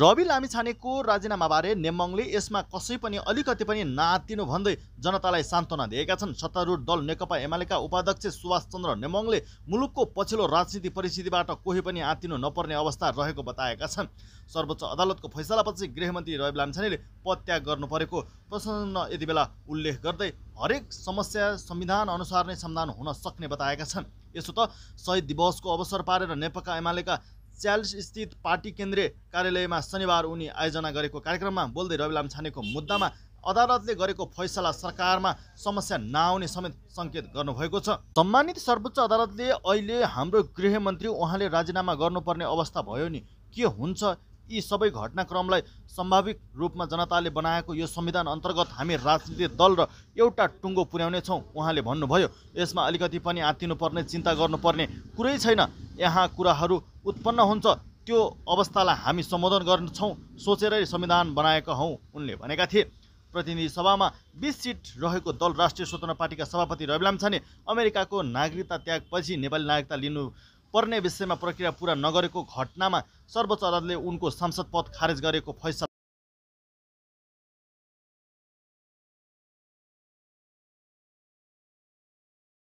रवि लामिछानेको राजीनामाबारे नेमङले यसमा कसै पनि अलिकति पनि नातिनु भन्दै जनतालाई सान्त्वना दिएका छन् सत्तारूढ दल नेकपा एमालेका उपाध्यक्ष सुभाष चन्द्र नेमङले मुलुकको पछिल्लो राजनीतिक परिस्थितिबाट कोही पनि आँतिनु नपर्ने अवस्था रहेको बताएका छन् सर्वोच्च अदालतको फैसलापछि गृहमन्त्री रवि लामिछानेले पदत्याग गर्नु परेको प्रसन्न यति बेला उल्लेख गर्दै हरेक समस्या संविधान अनुसार नै समाधान हुन सक्ने बताएका छन् यसो त शहीद दिवसको अवसर पारेर नेकपा एमालेका च्यालिस स्थित पार्टी केन्द्रीय कार्यालयमा शनिबार उनी आयोजना गरेको कार्यक्रममा बोल्दै रविलाम छानेको मुद्दामा अदालतले गरेको फैसला सरकारमा समस्या नआउने समेत सङ्केत गर्नुभएको छ सम्मानित सर्वोच्च अदालतले अहिले हाम्रो गृहमन्त्री उहाँले राजीनामा गर्नुपर्ने अवस्था भयो नि के हुन्छ यी सबै घटनाक्रमलाई सम्भाविक रूपमा जनताले बनाएको यो संविधान अन्तर्गत हामी राजनीतिक दल र एउटा टुङ्गो पुर्याउनेछौँ उहाँले भन्नुभयो यसमा अलिकति पनि आत्तिनुपर्ने चिन्ता गर्नुपर्ने कुरै छैन यहाँ कुराहरू उत्पन्न हुन्छ त्यो अवस्थालाई हामी सम्बोधन गर्छौँ सोचेरै संविधान बनाएका हौँ उनले भनेका थिए प्रतिनिधि सभामा बिस सिट रहेको दल राष्ट्रिय स्वतन्त्र पार्टीका सभापति रवि लाम्छाने अमेरिकाको नागरिकता त्यागपछि नेपाली नागरिकता लिनु पर्ने विषयमा प्रक्रिया पुरा नगरेको घटनामा सर्वोच्च अदालतले उनको सांसद पद खारेज गरेको फैसला